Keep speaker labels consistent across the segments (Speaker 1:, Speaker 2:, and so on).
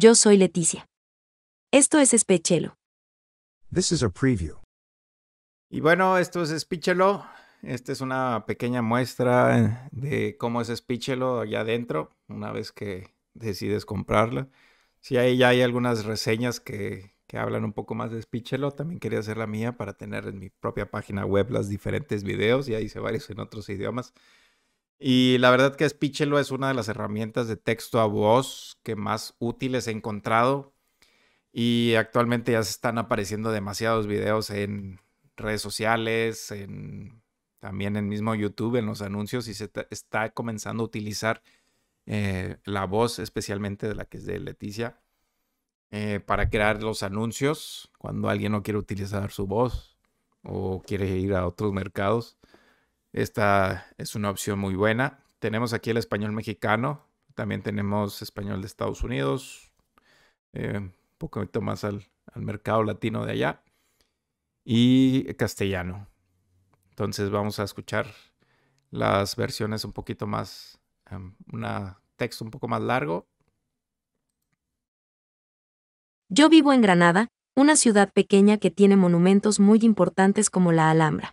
Speaker 1: Yo soy Leticia. Esto es Espechelo. This is a preview. Y bueno, esto es Espechelo. Esta es una pequeña muestra de cómo es Espechelo allá adentro, una vez que decides comprarla. Si ahí ya hay algunas reseñas que, que hablan un poco más de Spichelo. También quería hacer la mía para tener en mi propia página web las diferentes videos Ya hice varios en otros idiomas. Y la verdad que Speechelo es una de las herramientas de texto a voz que más útiles he encontrado. Y actualmente ya se están apareciendo demasiados videos en redes sociales, en, también en mismo YouTube, en los anuncios, y se está comenzando a utilizar eh, la voz, especialmente de la que es de Leticia, eh, para crear los anuncios cuando alguien no quiere utilizar su voz o quiere ir a otros mercados. Esta es una opción muy buena. Tenemos aquí el español mexicano, también tenemos español de Estados Unidos, eh, un poquito más al, mercado latino de allá, y castellano. Entonces vamos a escuchar las versiones un poquito más, em, un texto un poco más largo. Yo vivo en Granada, una ciudad pequeña que tiene monumentos muy importantes como la Alhambra.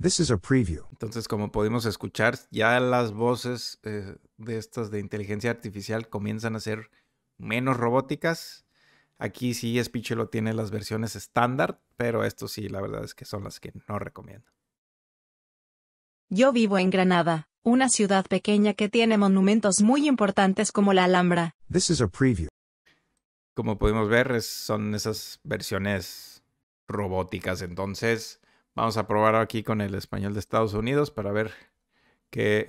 Speaker 1: Entonces, como pudimos escuchar, ya las voces eh, de estas de inteligencia artificial comienzan a ser menos robóticas. Aquí sí Spichelo tiene las versiones estándar, pero esto sí, la verdad es que son las que no recomiendo. Yo vivo en Granada, una ciudad pequeña que tiene monumentos muy importantes como la Alhambra. Como pudimos ver, son esas versiones robóticas, entonces Vamos a probar aquí con el español de Estados Unidos para ver qué,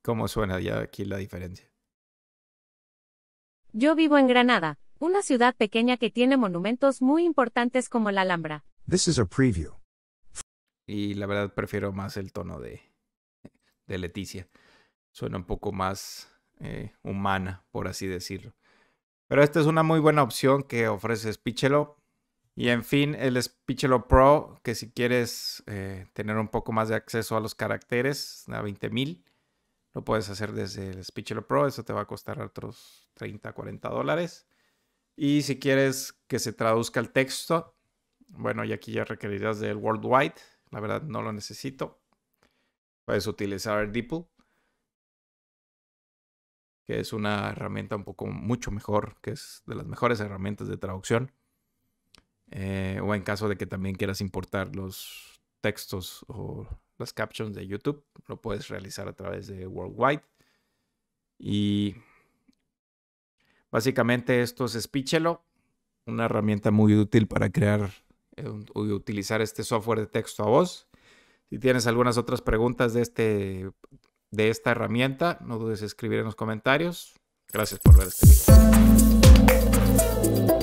Speaker 1: cómo suena ya aquí la diferencia. Yo vivo en Granada, una ciudad pequeña que tiene monumentos muy importantes como la Alhambra. This is a preview. Y la verdad prefiero más el tono de, de Leticia. Suena un poco más eh, humana, por así decirlo. Pero esta es una muy buena opción que ofrece Spichelo. Y en fin, el Speechelo Pro, que si quieres eh, tener un poco más de acceso a los caracteres, a 20.000, lo puedes hacer desde el Speechelo Pro. Eso te va a costar otros 30, 40 dólares. Y si quieres que se traduzca el texto, bueno, y aquí ya requerirías del Worldwide. La verdad, no lo necesito. Puedes utilizar el DeepL, que es una herramienta un poco mucho mejor, que es de las mejores herramientas de traducción. Eh, o en caso de que también quieras importar los textos o las captions de YouTube, lo puedes realizar a través de Worldwide. Y básicamente esto es Speechelo, una herramienta muy útil para crear o eh, utilizar este software de texto a voz. Si tienes algunas otras preguntas de, este, de esta herramienta, no dudes en escribir en los comentarios. Gracias por ver este video.